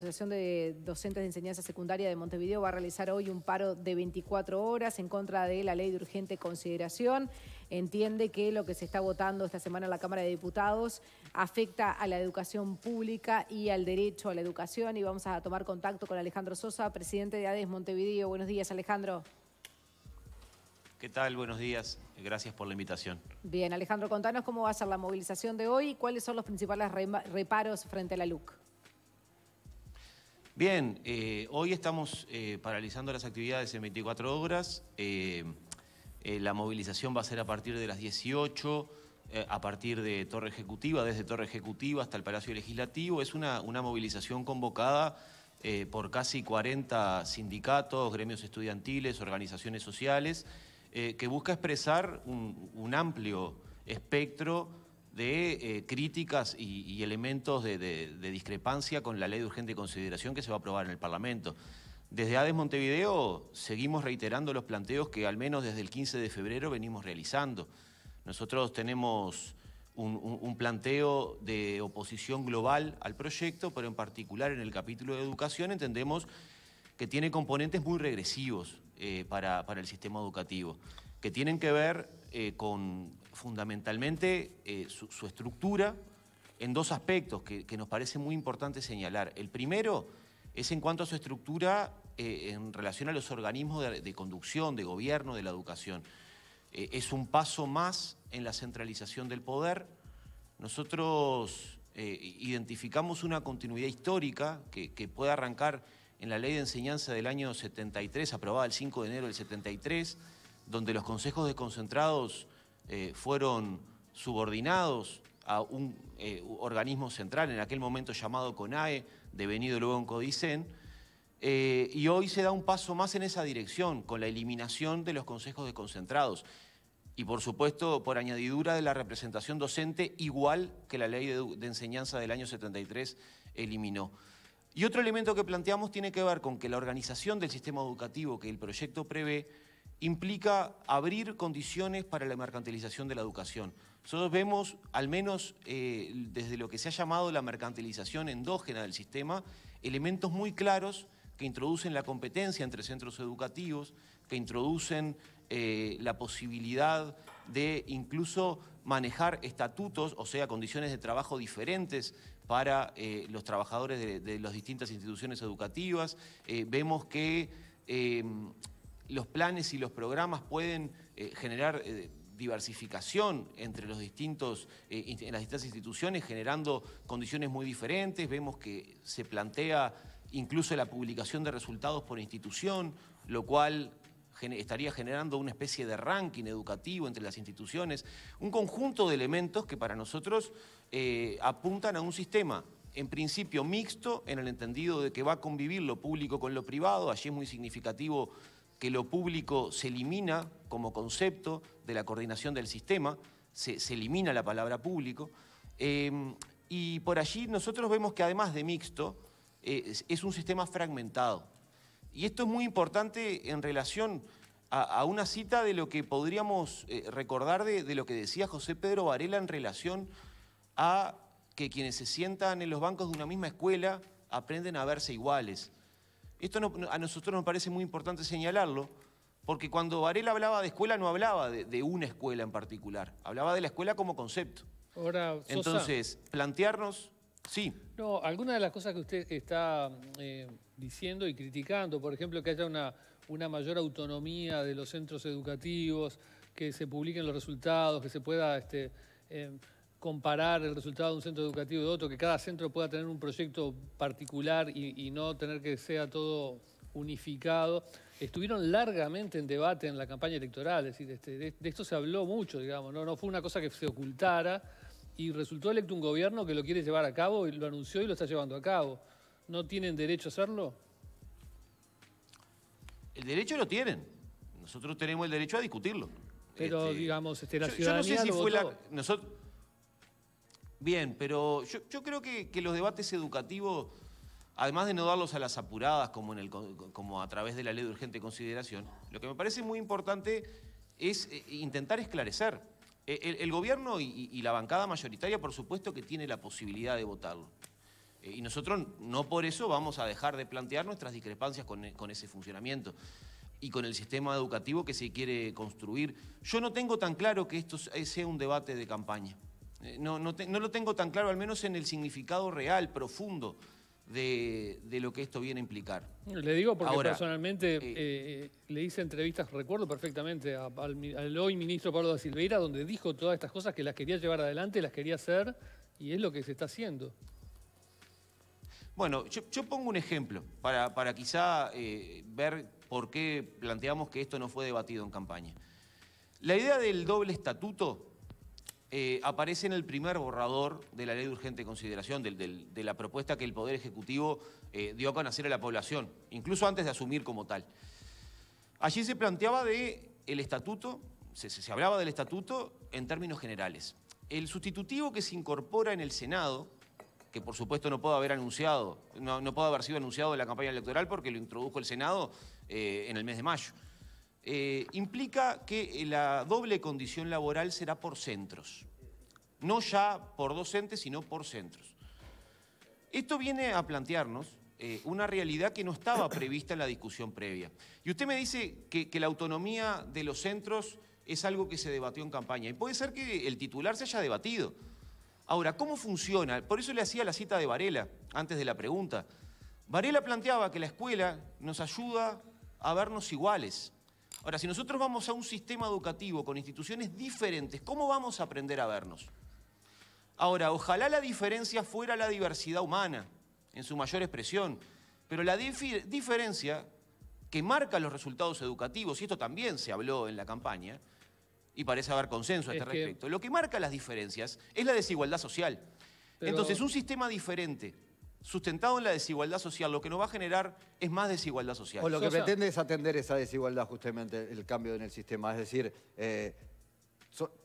La Asociación de Docentes de Enseñanza Secundaria de Montevideo va a realizar hoy un paro de 24 horas en contra de la ley de urgente consideración. Entiende que lo que se está votando esta semana en la Cámara de Diputados afecta a la educación pública y al derecho a la educación. Y vamos a tomar contacto con Alejandro Sosa, presidente de ADES Montevideo. Buenos días, Alejandro. ¿Qué tal? Buenos días. Gracias por la invitación. Bien, Alejandro, contanos cómo va a ser la movilización de hoy y cuáles son los principales reparos frente a la LUC. Bien, eh, hoy estamos eh, paralizando las actividades en 24 horas. Eh, la movilización va a ser a partir de las 18, a partir de Torre Ejecutiva, desde Torre Ejecutiva hasta el Palacio Legislativo. Es una, una movilización convocada por casi 40 sindicatos, gremios estudiantiles, organizaciones sociales, que busca expresar un, un amplio espectro de eh, críticas y, elementos de, discrepancia con la ley de urgente consideración que se va a aprobar en el Parlamento. Desde ADES Montevideo seguimos reiterando los planteos que al menos desde el 15 de febrero venimos realizando. Nosotros tenemos un, planteo de oposición global al proyecto, pero en particular en el capítulo de educación entendemos que tiene componentes muy regresivos eh, para, para el sistema educativo, que tienen que ver eh, con fundamentalmente eh, su, estructura en dos aspectos que, nos parece muy importante señalar. El primero es en cuanto a su estructura eh, en relación a los organismos de, conducción, de gobierno, de la educación. es un paso más en la centralización del poder. Nosotros identificamos una continuidad histórica que, que puede arrancar en la ley de enseñanza del año 73, aprobada el 5 de enero del 73 donde los consejos desconcentrados eh, fueron subordinados a un eh, organismo central, en aquel momento llamado CONAE, devenido luego en CODICEN, eh, y hoy se da un paso más en esa dirección, con la eliminación de los consejos desconcentrados. Y por supuesto, por añadidura de la representación docente, igual que la ley de enseñanza del año 73 eliminó. Y otro elemento que planteamos tiene que ver con que la organización del sistema educativo que el proyecto prevé implica abrir condiciones para la mercantilización de la educación. Nosotros vemos, al menos eh, desde lo que se ha llamado la mercantilización endógena del sistema, elementos muy claros que introducen la competencia entre centros educativos, que introducen eh, la posibilidad de incluso manejar estatutos, o sea, condiciones de trabajo diferentes para eh, los trabajadores de, de, las distintas instituciones educativas. vemos que los planes y los programas pueden eh, generar eh, diversificación entre eh, en las distintas instituciones, generando condiciones muy diferentes. Vemos que se plantea incluso la publicación de resultados por institución, lo cual estaría generando una especie de ranking educativo entre las instituciones, un conjunto de elementos que para nosotros apuntan a un sistema en principio mixto, en el entendido de que va a convivir lo público con lo privado, allí es muy significativo que lo público se elimina como concepto de la coordinación del sistema, se, elimina la palabra público. Em, y por allí nosotros vemos que además de mixto, es, un sistema fragmentado. Y esto es muy importante en relación a, una cita de lo que podríamos eh, recordar de, de lo que decía José Pedro Varela en relación a que quienes se sientan en los bancos de una misma escuela aprenden a verse iguales. Esto a nosotros nos parece muy importante señalarlo, porque cuando Varela hablaba de escuela no hablaba de, una escuela en particular, hablaba de la escuela como concepto. Entonces, plantearnos, sí. No, alguna de las cosas que usted está eh, diciendo y criticando, por ejemplo, que haya una, mayor autonomía de los centros educativos, que se publiquen los resultados, que se pueda... Este, em, comparar el resultado de un centro educativo de otro, que cada centro pueda tener un proyecto particular y, no tener que sea todo unificado. Estuvieron largamente en debate en la campaña electoral, es decir, este, de, esto se habló mucho, digamos, ¿no? fue una cosa que se ocultara y resultó electo un gobierno que lo quiere llevar a cabo y lo anunció y lo está llevando a cabo. ¿No tienen derecho a hacerlo? El derecho lo tienen. Nosotros tenemos el derecho a discutirlo. Pero, este, digamos, este, la ciudadanía yo no sé si fue La, Bien, pero yo, creo que, los debates educativos, además de no darlos a las apuradas como, en el, como a través de la ley de urgente consideración, lo que me parece muy importante es eh, intentar esclarecer. E, el, gobierno y, la bancada mayoritaria, por supuesto, que tiene la posibilidad de votarlo. Eh, y nosotros no por eso vamos a dejar de plantear nuestras discrepancias eh, con ese funcionamiento y con el sistema educativo que se quiere construir. Yo no tengo tan claro que esto sea un debate de campaña. Eh, no, lo tengo tan claro, al menos en el significado real, profundo, de, lo que esto viene a implicar. Le digo porque personalmente eh, eh, le hice entrevistas, recuerdo perfectamente, al, hoy ministro Pablo da Silveira, donde dijo todas estas cosas que las quería llevar adelante, las quería hacer, y es lo que se está haciendo. Bueno, yo, pongo un ejemplo para, para quizá ver por qué planteamos que esto no fue debatido en campaña. La idea del doble estatuto eh, aparece en el primer borrador de la ley de urgente consideración, de la propuesta que el Poder Ejecutivo eh, dio a conocer a la población, incluso antes de asumir como tal. Allí se planteaba de el estatuto, se, hablaba del estatuto en términos generales. El sustitutivo que se incorpora en el Senado, que por supuesto no puede haber anunciado, no, haber sido anunciado en la campaña electoral porque lo introdujo el Senado eh, en el mes de mayo. Eh, implica que eh, la doble condición laboral será por centros, no ya por docentes, sino por centros. Esto viene a plantearnos eh, una realidad que no estaba prevista en la discusión previa. Y usted me dice que la autonomía de los centros es algo que se debatió en campaña. Y puede ser que el titular se haya debatido. Ahora, ¿cómo funciona? Por eso le hacía la cita de Varela antes de la pregunta. Varela planteaba que la escuela nos ayuda a vernos iguales. Ahora, si nosotros vamos a un sistema educativo con instituciones diferentes, ¿cómo vamos a aprender a vernos? Ahora, ojalá la diferencia fuera la diversidad humana, en su mayor expresión, pero la diferencia que marca los resultados educativos, y esto también se habló en la campaña, y parece haber consenso a este respecto, lo que marca las diferencias es la desigualdad social. Entonces, un sistema diferente sustentado en la desigualdad social, lo que nos va a generar es más desigualdad social. O lo que pretende es atender esa desigualdad justamente, el cambio en el sistema. Es decir, eh,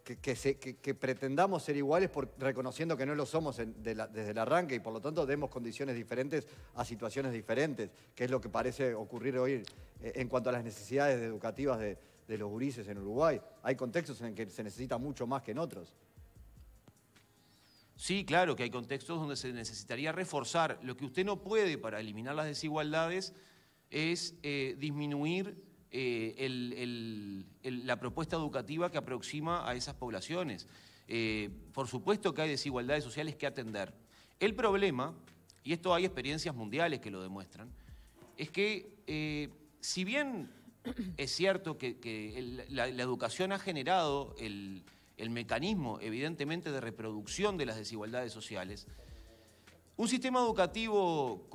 que, pretendamos ser iguales reconociendo que no lo somos desde el arranque y por lo tanto demos condiciones diferentes a situaciones diferentes, que es lo que parece ocurrir hoy eh, en cuanto a las necesidades educativas de, de los gurises en Uruguay. Hay contextos en que se necesita mucho más que en otros. Sí, claro que hay contextos donde se necesitaría reforzar. Lo que usted no puede para eliminar las desigualdades es eh, disminuir eh, la propuesta educativa que aproxima a esas poblaciones. Eh, por supuesto que hay desigualdades sociales que atender. El problema, y esto hay experiencias mundiales que lo demuestran, es que si bien es cierto que, la, la, educación ha generado el el mecanismo evidentemente de reproducción de las desigualdades sociales, un sistema educativo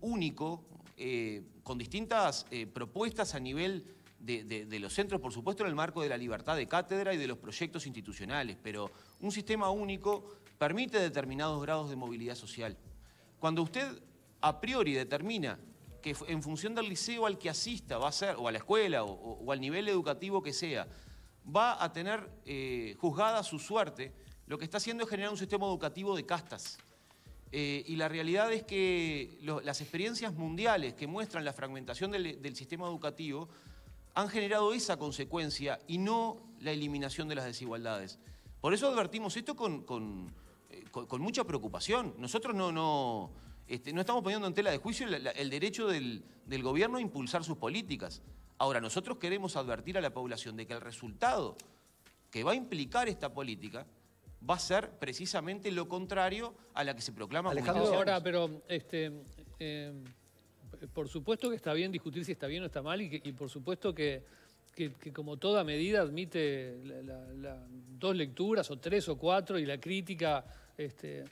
único, eh, con distintas eh, propuestas a nivel de, los centros, por supuesto, en el marco de la libertad de cátedra y de los proyectos institucionales, pero un sistema único permite determinados grados de movilidad social. Cuando usted a priori determina que en función del liceo al que asista va a ser, o a la escuela, o al nivel educativo que sea, va a tener eh, juzgada su suerte, lo que está haciendo es generar un sistema educativo de castas. Eh, y la realidad es que las experiencias mundiales que muestran la fragmentación del, sistema educativo han generado esa consecuencia y no la eliminación de las desigualdades. Por eso advertimos esto con, eh, mucha preocupación. Nosotros este, no, estamos poniendo en tela de juicio el, derecho del, gobierno a impulsar sus políticas. Ahora, nosotros queremos advertir a la población de que el resultado que va a implicar esta política va a ser precisamente lo contrario a la que se proclama. Alejandro, ahora, pero este, eh, por supuesto que está bien discutir si está bien o está mal y, por supuesto que, como toda medida admite dos lecturas o tres o cuatro y la crítica, este,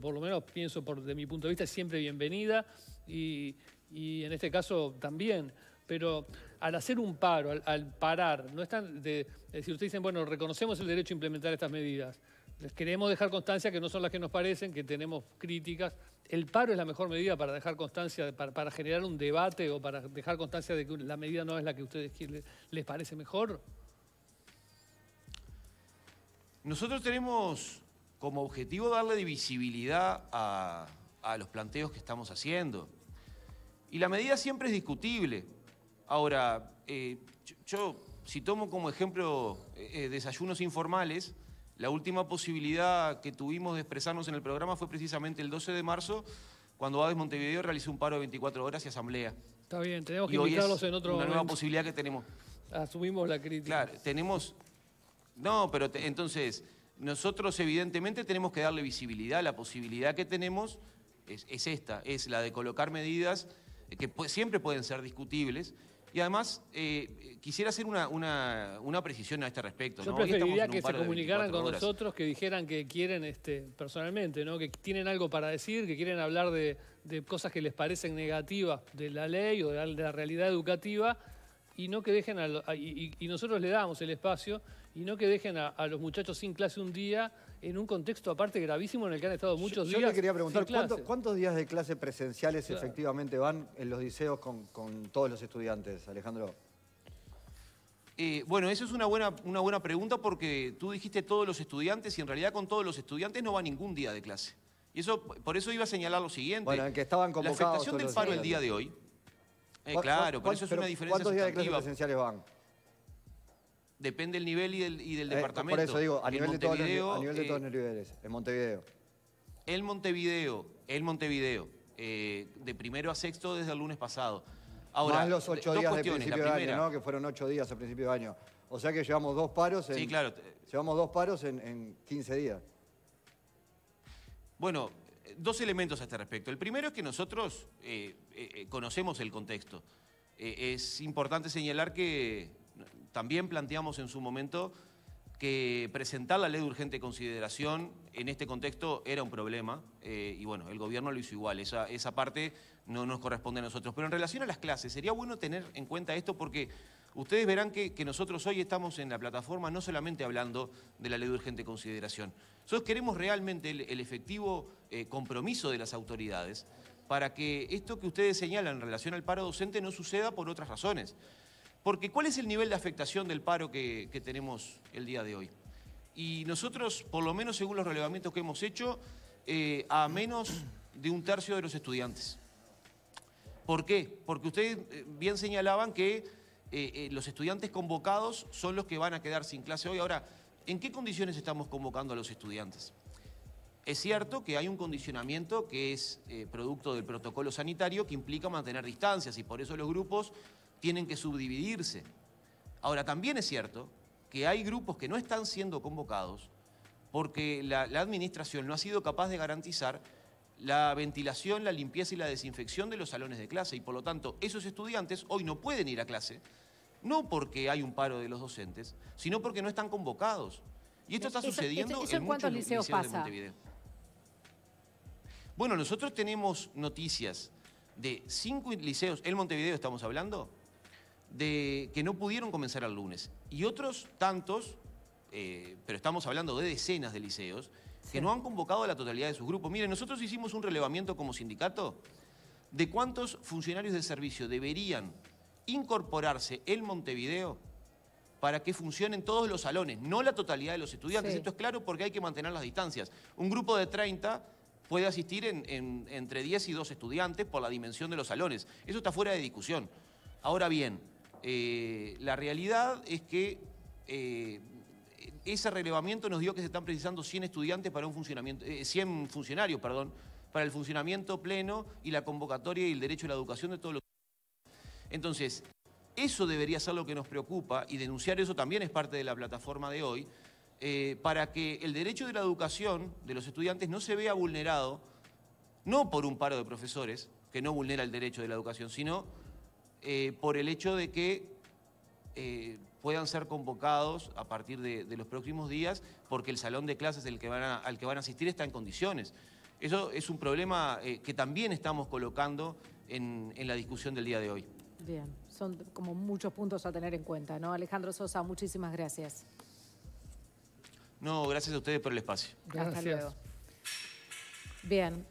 por lo menos pienso por, de mi punto de vista, es siempre bienvenida y en este caso también pero al hacer un paro, al, parar, no están de, Si ustedes dicen, bueno, reconocemos el derecho a implementar estas medidas, les queremos dejar constancia que no son las que nos parecen, que tenemos críticas. El paro es la mejor medida para dejar constancia, para, generar un debate o para dejar constancia de que la medida no es la que a ustedes les parece mejor. Nosotros tenemos como objetivo darle visibilidad a los planteos que estamos haciendo. Y la medida siempre es discutible. Ahora, eh, yo, si tomo como ejemplo eh, eh, desayunos informales, la última posibilidad que tuvimos de expresarnos en el programa fue precisamente el 12 de marzo, cuando Aves Montevideo realizó un paro de 24 horas y asamblea. Está bien, tenemos que invitarlos en otro una nueva posibilidad que tenemos. Asumimos la crítica. Claro, tenemos... No, pero entonces, nosotros evidentemente tenemos que darle visibilidad. La posibilidad que tenemos es esta, es la de colocar medidas que pues, siempre pueden ser discutibles, y además, eh, quisiera hacer una, precisión a este respecto. Yo ¿no? que se comunicaran con nosotros, que dijeran que quieren este, personalmente, que tienen algo para decir, que quieren hablar de, cosas que les parecen negativas de la ley o de la, realidad educativa y no que dejen y, nosotros le damos el espacio y no que dejen a, los muchachos sin clase un día en un contexto aparte gravísimo en el que han estado muchos días. Yo le quería preguntar, ¿cuántos días de clase presenciales efectivamente van en los liceos con, todos los estudiantes, Alejandro? Eh, bueno, eso es una buena, una buena pregunta porque tú dijiste todos los estudiantes y en realidad con todos los estudiantes no va ningún día de clase. Y eso, por eso iba a señalar lo siguiente. Bueno, que estaban convocados. La afectación del paro el día de hoy. Eh, claro, pero eso es una diferencia ¿Cuántos días de clase presenciales van? Depende del nivel y del, eh, departamento. Por eso digo, a nivel, de todos, los, a nivel de todos los niveles, en Montevideo. El Montevideo, el Montevideo, eh, de primero a sexto desde el lunes pasado. Ahora, Más los ocho días de principio de año, ¿no? Que fueron ocho días a principio de año. O sea que llevamos dos paros en, sí, claro. llevamos dos paros en, 15 días. Bueno, dos elementos a este respecto. El primero es que nosotros eh, conocemos el contexto. es importante señalar que también planteamos en su momento que presentar la ley de urgente consideración en este contexto era un problema eh, y bueno, el gobierno lo hizo igual, esa, esa parte no nos corresponde a nosotros. Pero en relación a las clases, sería bueno tener en cuenta esto porque ustedes verán que, nosotros hoy estamos en la plataforma no solamente hablando de la ley de urgente consideración, nosotros queremos realmente el, efectivo eh, compromiso de las autoridades para que esto que ustedes señalan en relación al paro docente no suceda por otras razones. Porque ¿cuál es el nivel de afectación del paro que, tenemos el día de hoy? Y nosotros, por lo menos según los relevamientos que hemos hecho, eh, a menos de un tercio de los estudiantes. ¿Por qué? Porque ustedes eh, bien señalaban que eh, los estudiantes convocados son los que van a quedar sin clase hoy. Ahora, ¿en qué condiciones estamos convocando a los estudiantes? Es cierto que hay un condicionamiento que es producto del protocolo sanitario que implica mantener distancias y por eso los grupos tienen que subdividirse. Ahora, también es cierto que hay grupos que no están siendo convocados porque la, administración no ha sido capaz de garantizar la ventilación, la limpieza y la desinfección de los salones de clase. Y por lo tanto, esos estudiantes hoy no pueden ir a clase, no porque hay un paro de los docentes, sino porque no están convocados. Y esto está sucediendo en, muchos liceos, de Montevideo. Bueno, nosotros tenemos noticias de cinco liceos, el Montevideo estamos hablando, de, que no pudieron comenzar el lunes. Y otros tantos, eh, pero estamos hablando de decenas de liceos, que no han convocado a la totalidad de sus grupos. Miren, nosotros hicimos un relevamiento como sindicato de cuántos funcionarios de servicio deberían incorporarse en Montevideo para que funcionen todos los salones, no la totalidad de los estudiantes. Esto es claro porque hay que mantener las distancias. Un grupo de 30 puede asistir en, entre 10 y 2 estudiantes por la dimensión de los salones. Eso está fuera de discusión. Ahora bien, eh, la realidad es que eh, ese relevamiento nos dio que se están precisando 100 estudiantes para un funcionamiento, 100 eh, funcionarios, perdón, para el funcionamiento pleno y la convocatoria y el derecho a la educación de todos los. Entonces, eso debería ser lo que nos preocupa y denunciar eso también es parte de la plataforma de hoy, para que el derecho de la educación de los estudiantes no se vea vulnerado, no por un paro de profesores, que no vulnera el derecho de la educación, sino eh, por el hecho de que eh, puedan ser convocados a partir de, los próximos días, porque el salón de clases al que van a asistir está en condiciones. Eso es un problema eh, que también estamos colocando en, la discusión del día de hoy. Bien, son como muchos puntos a tener en cuenta, ¿no? Alejandro Sosa, muchísimas gracias. No, gracias a ustedes por el espacio. Gracias. Bien.